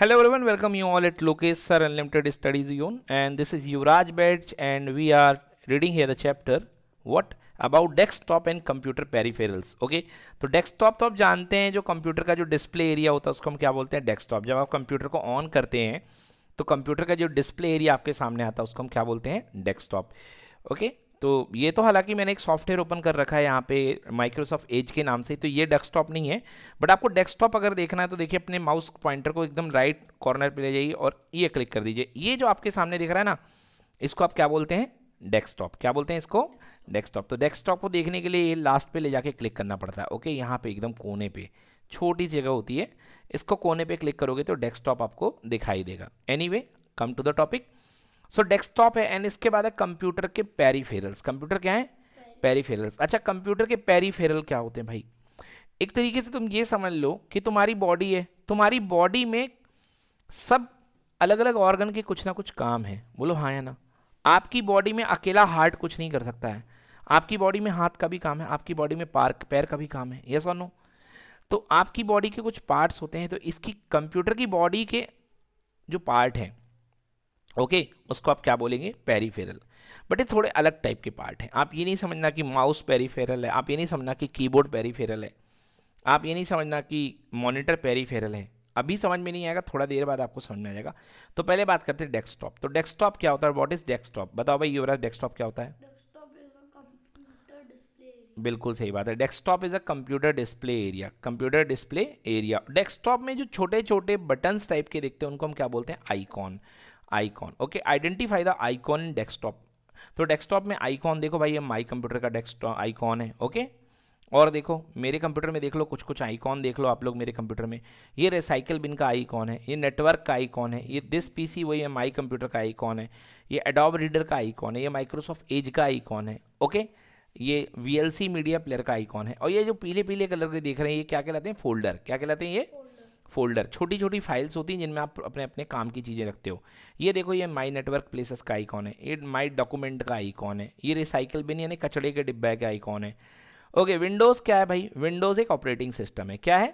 Hello everyone, welcome you all at Lokesh sir unlimited studies Zone and this is Yuvraj Batch and we are reading here the chapter what about desktop and computer peripherals okay तो desktop तो आप जानते हैं जो computer का जो display area होता है उसको हम क्या बोलते हैं डेस्कटॉप जब आप कंप्यूटर को ऑन करते हैं तो कंप्यूटर का जो डिस्प्ले एरिया आपके सामने आता है उसको हम क्या बोलते हैं डेस्कटॉप ओके तो ये तो हालांकि मैंने एक सॉफ्टवेयर ओपन कर रखा है यहाँ पे माइक्रोसॉफ्ट एज के नाम से तो ये डेस्कटॉप नहीं है बट आपको डेस्कटॉप अगर देखना है तो देखिए अपने माउस पॉइंटर को एकदम राइट कॉर्नर पे ले जाइए और ये क्लिक कर दीजिए ये जो आपके सामने दिख रहा है ना इसको आप क्या बोलते हैं डेस्कटॉप क्या बोलते हैं इसको डेस्कटॉप तो डेस्कटॉप को देखने के लिए ये लास्ट पर ले जाके क्लिक करना पड़ता है ओके यहाँ पर एकदम कोने पर छोटी जगह होती है इसको कोने पर क्लिक करोगे तो डेस्कटॉप आपको दिखाई देगा any come to the topic so desktop है एंड इसके बाद है कंप्यूटर के पेरीफेरल्स कंप्यूटर क्या है पेरीफेरल्स अच्छा कंप्यूटर के पेरीफेरल क्या होते हैं भाई एक तरीके से तुम ये समझ लो कि तुम्हारी बॉडी है तुम्हारी बॉडी में सब अलग अलग ऑर्गन के कुछ ना कुछ काम है बोलो हाँ या ना आपकी बॉडी में अकेला हार्ट कुछ नहीं कर सकता है आपकी बॉडी में हाथ का भी काम है आपकी बॉडी में पार्क पैर का भी काम है यस और नो तो आपकी बॉडी के कुछ पार्ट्स होते हैं तो इसकी कंप्यूटर की बॉडी के जो पार्ट हैं ओके okay, उसको आप क्या बोलेंगे पेरीफेरल बट ये थोड़े अलग टाइप के पार्ट हैं आप ये नहीं समझना कि माउस पेरीफेरल है आप ये नहीं समझना कि कीबोर्ड पेरीफेरल है आप ये नहीं समझना कि मॉनिटर पेरीफेरल है अभी समझ में नहीं आएगा थोड़ा देर बाद आपको समझ में आ जाएगा तो पहले बात करते हैं डेस्कटॉप तो डेस्कटॉप क्या होता है वॉट इज़ डेस्कटॉप बताओ भाई युवराज डेस्कटॉप क्या होता है बिल्कुल सही बात है desktop is a computer display area computer display area desktop में जो छोटे छोटे बटन्स टाइप के देखते हैं उनको हम क्या बोलते हैं icon icon okay identify the icon desktop तो डेस्कटॉप में आईकॉन देखो भाई ये माई कंप्यूटर का डेस्कटॉप आईकॉन है ओके और देखो मेरे कंप्यूटर में देख लो कुछ कुछ आईकॉन देख लो आप लोग मेरे कंप्यूटर में ये रिसाइकल बिन का आईकॉन है ये नेटवर्क का आईकॉन है ये दिस पीसी वही है माई कंप्यूटर का आईकॉन है ये एडोब रीडर का आईकॉन है ये माइक्रोसॉफ्ट एज का आईकॉन है ओके ये वी मीडिया प्लेयर का आइकॉन है और ये जो पीले पीले कलर के देख रहे हैं ये क्या कहलाते हैं फोल्डर क्या कहलाते हैं ये फोल्डर छोटी छोटी फाइल्स होती हैं जिनमें आप अपने अपने काम की चीज़ें रखते हो ये देखो ये माई नेटवर्क प्लेसेस का आइकॉन है ये माई डॉक्यूमेंट का आइकॉन है ये रिसाइकिल बिन यानी कचड़े के डिब्बे का आइकॉन है ओके विंडोज़ क्या है भाई विंडोज़ एक ऑपरेटिंग सिस्टम है क्या है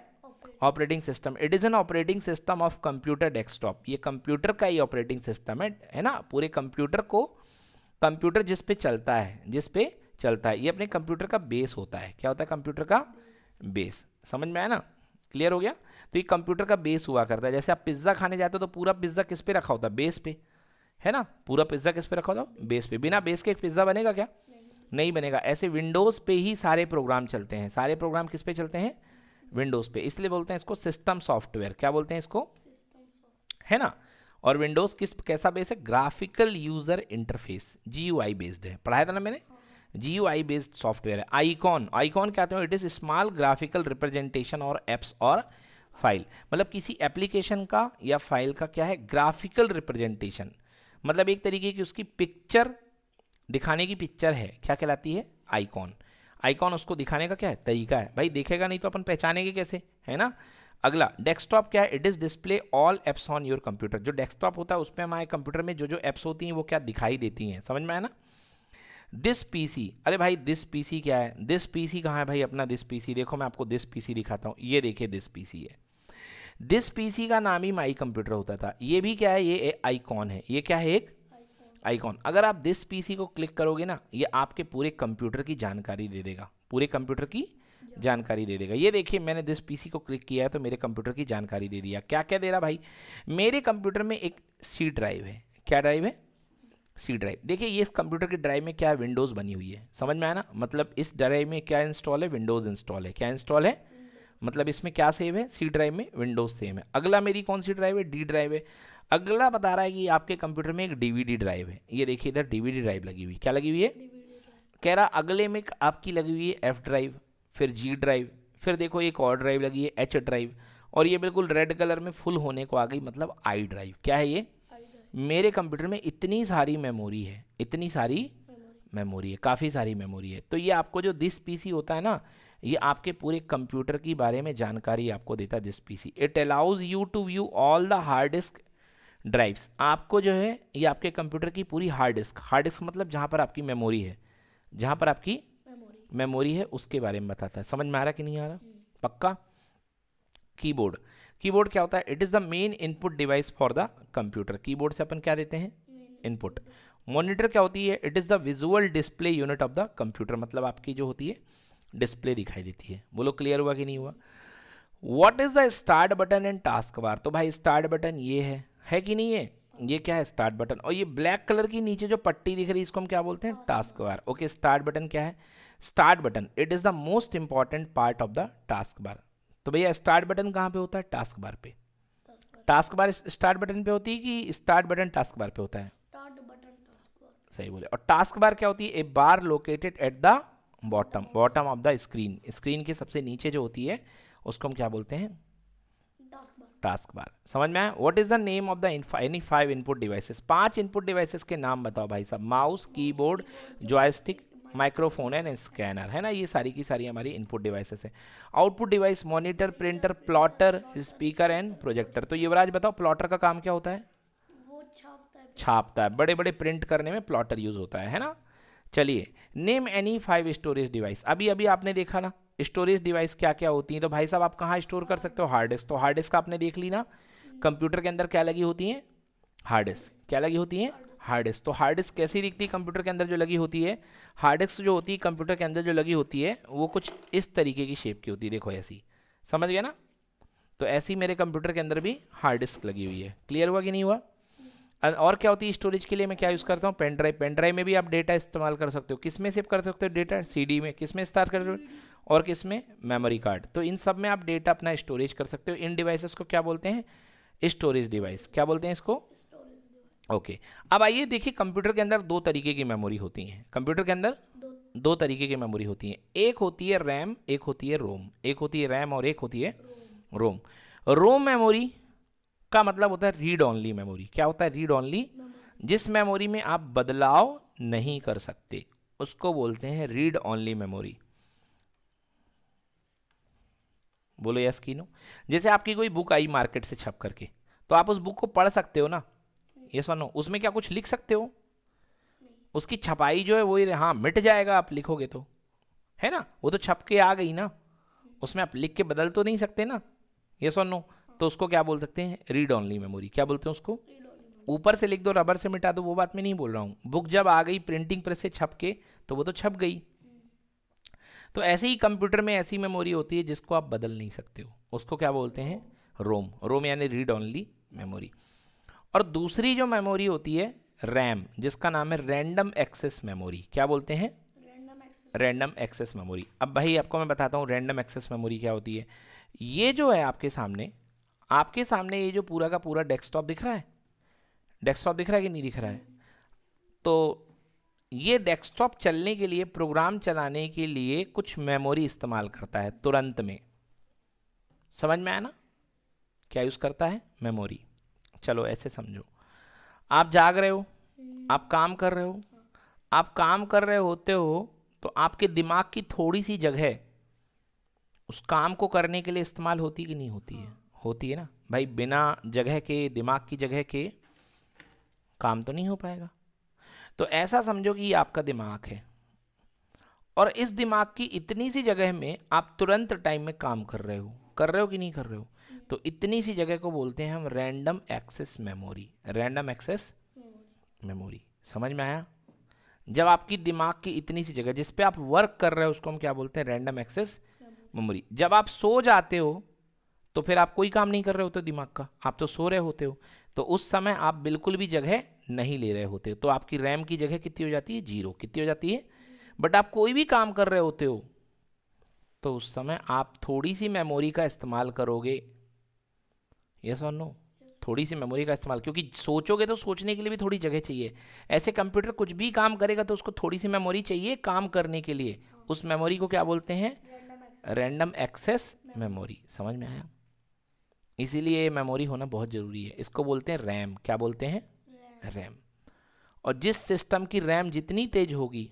operating system it is an operating system of computer desktop ये कंप्यूटर का ही ऑपरेटिंग सिस्टम है है ना पूरे कंप्यूटर को कंप्यूटर जिस पे चलता है जिस पे चलता है ये अपने कंप्यूटर का बेस होता है क्या होता है कंप्यूटर का बेस समझ में आया ना क्लियर हो गया तो ये कंप्यूटर का बेस हुआ करता है जैसे आप पिज्ज़ा खाने जाते हो तो पूरा पिज्ज़ा किस पे रखा होता है बेस पे है ना पूरा पिज्ज़ा किस पे रखा होता है बेस पे बिना बेस के एक पिज़्ज़ा बनेगा क्या नहीं, नहीं बनेगा ऐसे विंडोज़ पे ही सारे प्रोग्राम चलते हैं सारे प्रोग्राम किस पे चलते हैं विंडोज़ पे इसलिए बोलते हैं इसको सिस्टम सॉफ्टवेयर क्या बोलते हैं इसको है ना और विंडोज़ किस कैसा बेस है graphical user interface G based है पढ़ाया था ना मैंने G U I based software है आईकॉन आईकॉन क्या हैं it is small graphical representation और एप्स और फाइल मतलब किसी एप्लीकेशन का या फाइल का क्या है ग्राफिकल रिप्रेजेंटेशन मतलब एक तरीके की उसकी पिक्चर दिखाने की पिक्चर है क्या कहलाती है आइकॉन आइकॉन उसको दिखाने का क्या है तरीका है भाई देखेगा नहीं तो अपन पहचानेंगे कैसे है ना अगला डेस्कटॉप क्या है it is display all apps on your computer जो डेस्कटॉप होता है उसमें हमारे कंप्यूटर में जो जो एप्स होती हैं वो क्या दिखाई देती हैं समझ में आया ना दिस पीसी अरे भाई दिस पीसी क्या है दिस पीसी कहाँ है भाई अपना दिस पीसी देखो मैं आपको दिस पीसी दिखाता हूँ ये देखिए दिस पीसी है दिस पीसी का नाम ही माई कंप्यूटर होता था ये भी क्या है ये आईकॉन है ये क्या है एक आईकॉन अगर आप दिस पीसी को क्लिक करोगे ना ये आपके पूरे कंप्यूटर की जानकारी दे देगा पूरे कंप्यूटर की जानकारी दे देगा ये देखिए मैंने दिस पीसी को क्लिक किया है तो मेरे कंप्यूटर की जानकारी दे दिया क्या क्या दे रहा भाई मेरे कंप्यूटर में एक सी ड्राइव है क्या ड्राइव है सी ड्राइव देखिए ये इस कंप्यूटर के ड्राइव में क्या विंडोज़ बनी हुई है समझ में आया ना मतलब इस ड्राइव में क्या इंस्टॉल है विंडोज़ इंस्टॉल है क्या इंस्टॉल है मतलब इसमें क्या सेव है सी ड्राइव में विंडोज सेम है अगला मेरी कौन सी ड्राइव है डी ड्राइव है अगला बता रहा है कि आपके कंप्यूटर में एक डीवीडी ड्राइव है ये देखिए इधर डीवीडी ड्राइव लगी हुई क्या लगी हुई है कह रहा अगले में आपकी लगी हुई है एफ ड्राइव फिर जी ड्राइव फिर देखो एक और ड्राइव लगी है एच ड्राइव और ये बिल्कुल रेड कलर में फुल होने को आ गई मतलब आई ड्राइव क्या है ये मेरे कंप्यूटर में इतनी सारी मेमोरी है इतनी सारी मेमोरी है काफ़ी सारी मेमोरी है तो ये आपको जो दिस पीसी होता है ना ये आपके पूरे कंप्यूटर के बारे में जानकारी आपको देता है this PC it allows you to view all the hard disk drives आपको जो है ये आपके कंप्यूटर की पूरी हार्ड डिस्क हार्ड डिस्क मतलब जहाँ पर आपकी मेमोरी है जहाँ पर आपकी मेमोरी है उसके बारे में बताता है समझ में आ रहा कि नहीं आ रहा हम्म। पक्का कीबोर्ड कीबोर्ड क्या होता है it is the main input device for the computer keyboard से अपन क्या देते हैं इनपुट मॉनिटर क्या होती है it is the visual display unit of the computer मतलब आपकी जो होती है डिस्प्ले दिखाई देती है बोलो क्लियर हुआ कि नहीं हुआ what is the start button and taskbar तो भाई स्टार्ट बटन ये है है कि नहीं है ये क्या है स्टार्ट बटन और ये ब्लैक कलर की नीचे जो पट्टी दिख रही है इसको हम क्या बोलते हैं taskbar okay start button क्या है start button it is the most important part of the taskbar तो भैया स्टार्ट बटन कहाँ पे होता है टास्क बार पे टास्क बार स्टार्ट बटन पे होती है कि स्टार्ट बटन टास्क बार पे होता है सही बोले और टास्क बार क्या होती है a bar located at the bottom bottom of the screen screen के सबसे नीचे जो होती है उसको हम क्या बोलते हैं टास्क बार समझ में आया what is the name of the any five input devices पांच इनपुट डिवाइसेस के नाम बताओ भाई साहब mouse keyboard joystick microphone and scanner है ना ये सारी की सारी हमारी इनपुट डिवाइसेस है output device monitor printer plotter speaker and projector तो युवराज बताओ प्लॉटर का काम क्या होता है छापता है बड़े बड़े प्रिंट करने में प्लॉटर यूज होता है है ना चलिए name any five storage device अभी अभी आपने देखा ना स्टोरेज डिवाइस क्या क्या होती हैं तो भाई साहब आप कहाँ स्टोर कर सकते हो हार्ड डिस्क तो हार्ड डिस्क आपने देख ली ना कंप्यूटर के अंदर क्या लगी होती हैं हार्ड डिस्क क्या लगी होती हैं हार्ड डिस्क तो हार्ड डिस्क कैसी दिखती है कंप्यूटर के अंदर जो लगी होती है हार्ड डिस्क जो होती है कंप्यूटर के अंदर जो लगी होती है वो कुछ इस तरीके की शेप की होती है देखो ऐसी समझ गया ना तो ऐसी मेरे कंप्यूटर के अंदर भी हार्ड डिस्क लगी हुई है क्लियर हुआ कि नहीं हुआ और क्या होती है स्टोरेज के लिए मैं क्या यूज़ करता हूँ पेन ड्राइव पेन ड्राइव में भी आप डेटा इस्तेमाल कर सकते हो किस में सेव कर सकते हो डेटा सीडी में किस में स्टार कर सकते हो और किस में मेमोरी कार्ड तो इन सब में आप डेटा अपना स्टोरेज कर सकते हो इन डिवाइसेस को क्या बोलते हैं स्टोरेज डिवाइस क्या बोलते हैं इसको ओके okay. अब आइए देखिए कंप्यूटर के अंदर दो तरीके की मेमोरी होती है कंप्यूटर के अंदर दो, दो तरीके की मेमोरी होती है एक होती है रैम एक होती है रोम एक होती है रैम और एक होती है रोम रोम मेमोरी का मतलब होता है रीड ओनली मेमोरी क्या होता है रीड ओनली जिस मेमोरी में आप बदलाव नहीं कर सकते उसको बोलते हैं रीड ओनली मेमोरी बोलो यस की नो जैसे आपकी कोई बुक आई मार्केट से छप करके तो आप उस बुक को पढ़ सकते हो ना ये सुनो उसमें क्या कुछ लिख सकते हो उसकी छपाई जो है वो हाँ मिट जाएगा आप लिखोगे तो है ना वो तो छप के आ गई ना उसमें आप लिख के बदल तो नहीं सकते ना ये सुनो तो उसको क्या बोल सकते हैं रीड ऑनली मेमोरी क्या बोलते हैं उसको ऊपर से लिख दो रबर से मिटा दो वो बात मैं नहीं बोल रहा हूँ बुक जब आ गई प्रिंटिंग प्रेस से छप के तो वो तो छप गई हम्म। तो ऐसे ही कंप्यूटर में ऐसी मेमोरी होती है जिसको आप बदल नहीं सकते हो उसको क्या बोलते हैं रोम रोम यानी रीड ऑनली मेमोरी और दूसरी जो मेमोरी होती है रैम जिसका नाम है रैंडम एक्सेस मेमोरी क्या बोलते हैं रैंडम एक्सेस मेमोरी अब भाई आपको मैं बताता हूँ रैंडम एक्सेस मेमोरी क्या होती है ये जो है आपके सामने आपके सामने ये जो पूरा का पूरा डेस्कटॉप दिख रहा है डेस्कटॉप दिख रहा है कि नहीं दिख रहा है तो ये डेस्कटॉप चलने के लिए प्रोग्राम चलाने के लिए कुछ मेमोरी इस्तेमाल करता है तुरंत में समझ में आया ना क्या यूज़ करता है मेमोरी चलो ऐसे समझो आप जाग रहे हो आप काम कर रहे हो आप काम कर रहे होते हो तो आपके दिमाग की थोड़ी सी जगह उस काम को करने के लिए इस्तेमाल होती कि नहीं होती है होती है ना भाई बिना जगह के दिमाग की जगह के काम तो नहीं हो पाएगा तो ऐसा समझो कि ये आपका दिमाग है और इस दिमाग की इतनी सी जगह में आप तुरंत टाइम में काम कर रहे हो कर रहे हो कि नहीं कर रहे हो तो इतनी सी जगह को बोलते हैं हम random access memory random access memory समझ में आया जब आपकी दिमाग की इतनी सी जगह जिस पे आप वर्क कर रहे हो उसको हम क्या बोलते हैं रैंडम एक्सेस मेमोरी जब आप सो जाते हो तो फिर आप कोई काम नहीं कर रहे होते दिमाग का आप तो सो रहे होते हो तो उस समय आप बिल्कुल भी जगह नहीं ले रहे होते तो आपकी रैम की जगह कितनी हो जाती है जीरो कितनी हो जाती है बट आप कोई भी काम कर रहे होते हो तो उस समय आप थोड़ी सी मेमोरी का इस्तेमाल करोगे यस और नो थोड़ी सी मेमोरी का इस्तेमाल क्योंकि सोचोगे तो सोचने के लिए भी थोड़ी जगह चाहिए ऐसे कंप्यूटर कुछ भी काम करेगा तो उसको थोड़ी सी मेमोरी चाहिए काम करने के लिए उस मेमोरी को क्या बोलते हैं रैंडम एक्सेस मेमोरी समझ में आया इसीलिए मेमोरी होना बहुत ज़रूरी है इसको बोलते हैं रैम क्या बोलते हैं रैम और जिस सिस्टम की रैम जितनी तेज होगी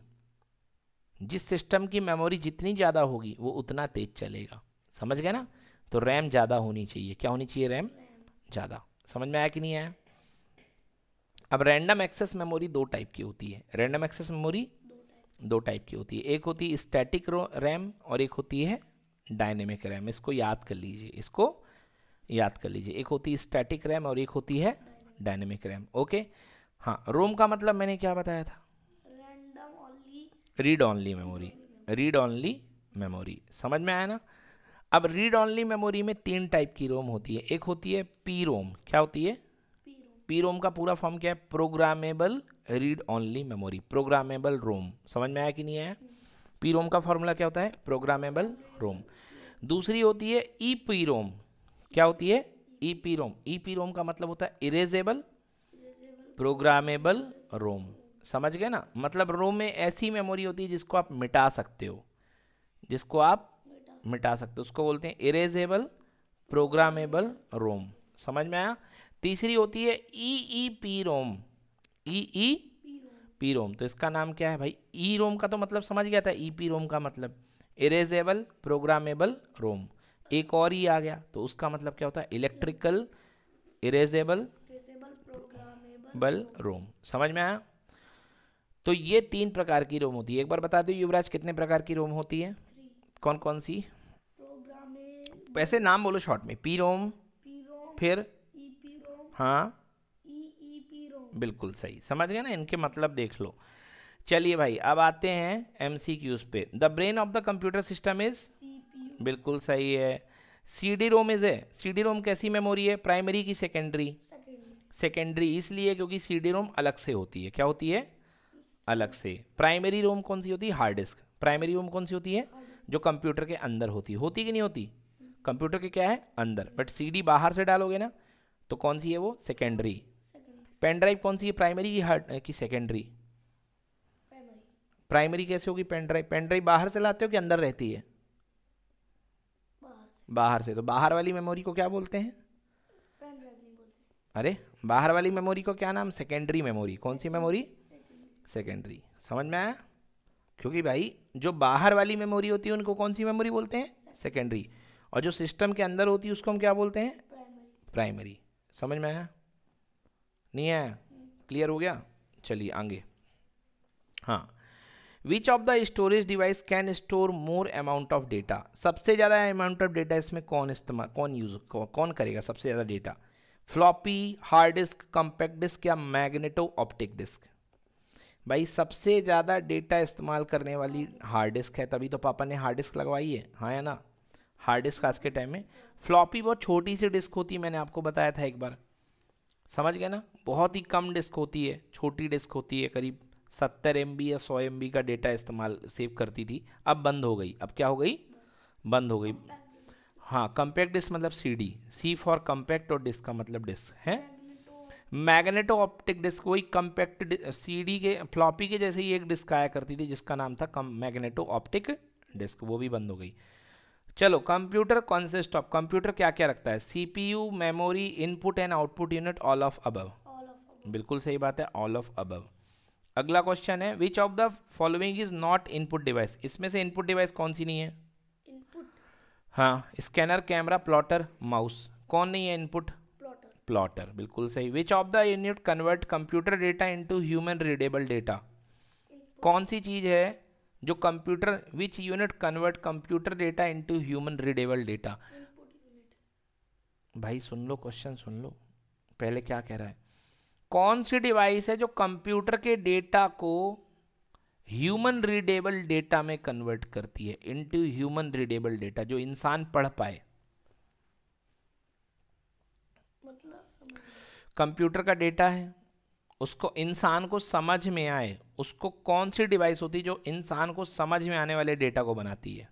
जिस सिस्टम की मेमोरी जितनी ज़्यादा होगी वो उतना तेज चलेगा समझ गए ना तो रैम ज़्यादा होनी चाहिए क्या होनी चाहिए रैम ज़्यादा समझ में आया कि नहीं आया अब रैंडम एक्सेस मेमोरी दो टाइप की होती है रैंडम एक्सेस मेमोरी दो टाइप की होती है एक होती है स्टैटिक रैम और एक होती है डायनेमिक रैम इसको याद कर लीजिए इसको याद कर लीजिए एक होती है स्टैटिक रैम और एक होती है डायनेमिक रैम ओके हाँ रोम का मतलब मैंने क्या बताया था read only memory read only memory समझ में आया ना अब रीड ऑनली मेमोरी में तीन टाइप की रोम होती है एक होती है पी रोम क्या होती है पी रोम का पूरा फॉर्म क्या है programmable read only memory programmable ROM समझ में आया कि नहीं आया पी रोम का फॉर्मूला क्या होता है प्रोग्रामेबल रोम दूसरी होती है ई पी रोम क्या होती है ईपी रोम ईपी रोम का मतलब होता है इरेजेबल प्रोग्रामेबल रोम समझ गए ना मतलब रोम में ऐसी मेमोरी होती है जिसको आप मिटा सकते हो जिसको आप मिटा सकते हो उसको बोलते हैं इरेजेबल प्रोग्रामेबल रोम समझ में आया तीसरी होती है ई ई पी रोम ई ई पी रोम तो इसका नाम क्या है भाई ई e रोम का तो मतलब समझ गया था ई पी रोम का मतलब इरेजेबल प्रोग्रामेबल रोम एक और ही आ गया तो उसका मतलब क्या होता है इलेक्ट्रिकल इरेजेबल बल रोम समझ में आया तो ये तीन प्रकार की रोम होती है एक बार बता दो युवराज कितने प्रकार की रोम होती है कौन कौन सी वैसे नाम बोलो शॉर्ट में पी रोम फिर e हाँ e e बिल्कुल सही समझ गए ना इनके मतलब देख लो चलिए भाई अब आते हैं एम सी क्यूज पे the brain of the computer system is बिल्कुल सही है सी डी रोम इज़ है सी डी रोम कैसी मेमोरी है प्राइमरी की सेकेंडरी सेकेंडरी इसलिए क्योंकि सी डी रोम अलग से होती है क्या होती है अलग से प्राइमरी रोम कौन सी होती है हार्ड डिस्क प्राइमरी रोम कौन सी होती है जो कंप्यूटर के अंदर होती है होती कि नहीं होती कंप्यूटर के क्या है अंदर बट डी बाहर से डालोगे ना तो कौन सी है वो सेकेंडरी पेन ड्राइव कौन सी है प्राइमरी की हार्ड की सेकेंडरी प्राइमरी कैसे होगी पेन ड्राइव पेन ड्राइव बाहर से लाते हो कि अंदर रहती है बाहर से तो बाहर वाली मेमोरी को क्या बोलते हैं अरे बाहर वाली मेमोरी को क्या नाम सेकेंडरी मेमोरी कौन सी मेमोरी सेकेंडरी समझ में आया क्योंकि भाई जो बाहर वाली मेमोरी होती है उनको कौन सी मेमोरी बोलते हैं सेकेंडरी और जो सिस्टम के अंदर होती है उसको हम क्या बोलते हैं प्राइमरी समझ में आया नहीं है क्लियर हो गया चलिए आगे हाँ which of the storage device can store more amount of data सबसे ज़्यादा अमाउंट ऑफ डेटा इसमें कौन इस्तेमाल कौन यूज कौन करेगा सबसे ज़्यादा data floppy hard disk compact disk या मैग्नेटो ऑप्टिक डिस्क भाई सबसे ज़्यादा डेटा इस्तेमाल करने वाली हार्ड डिस्क है तभी तो पापा ने हार्ड डिस्क लगवाई है हाँ या ना हार्ड डिस्क आज के टाइम में फ्लॉपी बहुत छोटी सी डिस्क होती है मैंने आपको बताया था एक बार समझ गए ना बहुत ही कम डिस्क होती है छोटी डिस्क होती है करीब सत्तर एम या सौ एम का डेटा इस्तेमाल सेव करती थी अब बंद हो गई अब क्या हो गई बंद हो गई हाँ कम्पैक्ट डिस्क मतलब C D C for compact और डिस्क का मतलब डिस्क है मैग्नेटो ऑप्टिक डिस्क वही कम्पैक्ट डी के फ्लॉपी के जैसे ही एक डिस्क आया करती थी जिसका नाम था कम मैग्नेटो ऑप्टिक डिस्क वो भी बंद हो गई चलो कंप्यूटर कॉन्सिस्ट ऑफ कंप्यूटर क्या क्या रखता है CPU memory input and output unit all of above बिल्कुल सही बात है ऑल ऑफ अबव अगला क्वेश्चन है which of the following is not input device इसमें से इनपुट डिवाइस कौन सी नहीं है इनपुट हाँ स्कैनर कैमरा प्लॉटर माउस कौन नहीं है इनपुट प्लॉटर बिल्कुल सही which of the unit convert computer data into human readable data कौन सी चीज़ है जो computer which unit convert computer data into human readable data भाई सुन लो क्वेश्चन सुन लो पहले क्या कह रहा है कौन सी डिवाइस है जो कंप्यूटर के डेटा को ह्यूमन रीडेबल डेटा में कन्वर्ट करती है इनटू ह्यूमन रीडेबल डेटा जो इंसान पढ़ पाए कंप्यूटर का डेटा है उसको इंसान को समझ में आए उसको कौन सी डिवाइस होती है जो इंसान को समझ में आने वाले डेटा को बनाती है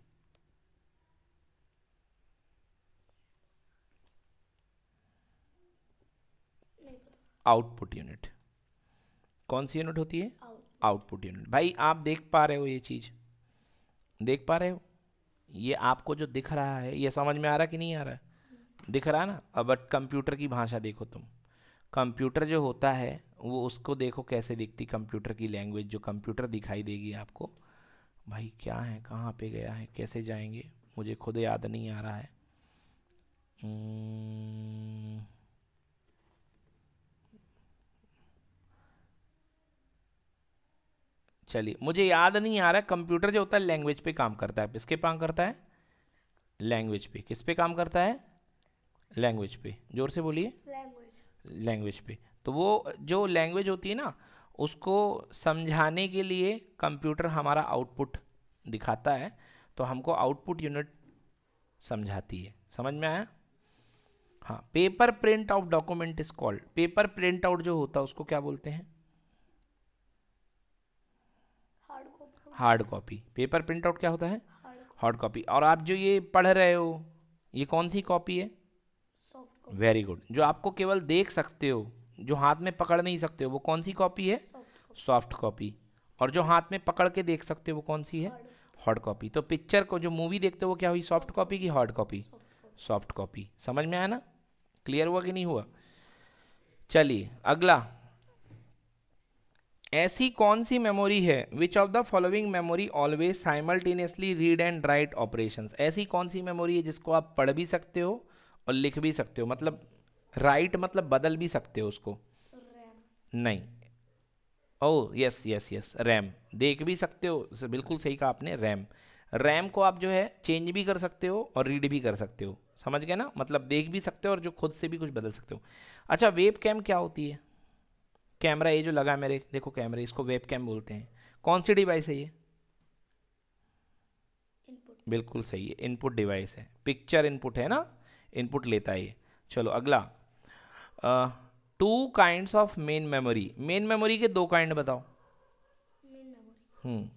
आउटपुट यूनिट कौन सी यूनिट होती है आउटपुट यूनिट भाई आप देख पा रहे हो ये चीज़ देख पा रहे हो ये आपको जो दिख रहा है ये समझ में आ रहा कि नहीं आ रहा दिख रहा ना अब बट कंप्यूटर की भाषा देखो तुम कंप्यूटर जो होता है वो उसको देखो कैसे दिखती कंप्यूटर की लैंग्वेज जो कंप्यूटर दिखाई देगी आपको भाई क्या है कहाँ पे गया है कैसे जाएंगे मुझे खुद याद नहीं आ रहा है चलिए मुझे याद नहीं आ रहा कंप्यूटर जो होता है लैंग्वेज पे काम करता है किसके काम करता है लैंग्वेज पे किस पे काम करता है लैंग्वेज पे जोर से बोलिए लैंग्वेज लैंग्वेज पे तो वो जो लैंग्वेज होती है ना उसको समझाने के लिए कंप्यूटर हमारा आउटपुट दिखाता है तो हमको आउटपुट यूनिट समझाती है समझ में आया हाँ paper print out document is called paper print out जो होता है उसको क्या बोलते हैं hard copy paper print out क्या होता है हार्ड कॉपी और आप जो ये पढ़ रहे हो ये कौन सी कॉपी है वेरी गुड जो आपको केवल देख सकते हो जो हाथ में पकड़ नहीं सकते हो वो कौन सी कॉपी है सॉफ्ट कॉपी और जो हाथ में पकड़ के देख सकते हो वो कौन सी है हार्ड कॉपी तो पिक्चर को जो मूवी देखते हो वो क्या हुई सॉफ्ट कॉपी की हार्ड कॉपी सॉफ्ट कॉपी समझ में आया ना क्लियर हुआ कि नहीं हुआ चलिए अगला ऐसी कौन सी मेमोरी है which of the following memory always simultaneously read and write operation ऐसी कौन सी मेमोरी है जिसको आप पढ़ भी सकते हो और लिख भी सकते हो मतलब राइट मतलब बदल भी सकते हो उसको नहीं oh yes yes yes RAM देख भी सकते हो बिल्कुल सही कहा आपने रैम रैम को आप जो है चेंज भी कर सकते हो और रीड भी कर सकते हो समझ गए ना मतलब देख भी सकते हो और जो खुद से भी कुछ बदल सकते हो अच्छा वेब कैम क्या होती है कैमरा ये जो लगा मेरे देखो कैमरा इसको वेब कैम बोलते हैं कौन सी डिवाइस है ये बिल्कुल सही है इनपुट डिवाइस है पिक्चर इनपुट है ना इनपुट लेता है ये चलो अगला two kinds of main memory main memory के दो काइंड बताओ हम्म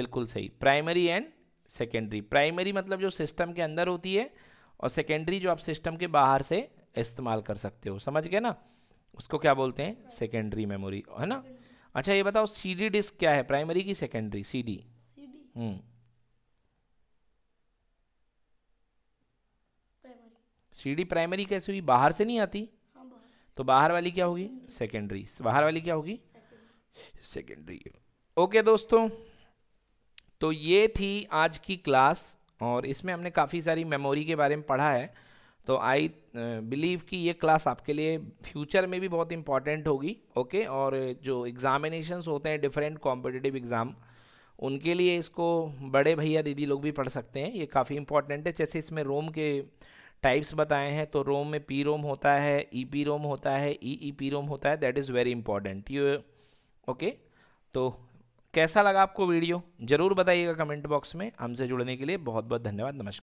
बिल्कुल सही प्राइमरी एंड सेकेंडरी प्राइमरी मतलब जो सिस्टम के अंदर होती है और सेकेंडरी जो आप सिस्टम के बाहर से इस्तेमाल कर सकते हो समझ गए ना उसको क्या बोलते हैं सेकेंडरी मेमोरी है ना अच्छा ये बताओ सीडी डिस्क क्या है प्राइमरी की secondary CD hmm CD primary कैसे हुई बाहर से नहीं आती हाँ, तो बाहर वाली क्या होगी सेकेंडरी बाहर वाली क्या होगी सेकेंडरी ओके दोस्तों तो ये थी आज की क्लास और इसमें हमने काफ़ी सारी मेमोरी के बारे में पढ़ा है तो आई बिलीव कि ये क्लास आपके लिए फ्यूचर में भी बहुत इंपॉर्टेंट होगी ओके और जो एग्ज़ामिनेशंस होते हैं डिफरेंट कॉम्पिटिटिव एग्ज़ाम उनके लिए इसको बड़े भैया दीदी लोग भी पढ़ सकते हैं ये काफ़ी इंपॉर्टेंट है जैसे इसमें रोम के टाइप्स बताए हैं तो रोम में पी रोम होता है ई पी रोम होता है ई ई पी रोम होता है that is very important you okay तो कैसा लगा आपको वीडियो ज़रूर बताइएगा कमेंट बॉक्स में हमसे जुड़ने के लिए बहुत बहुत धन्यवाद नमस्कार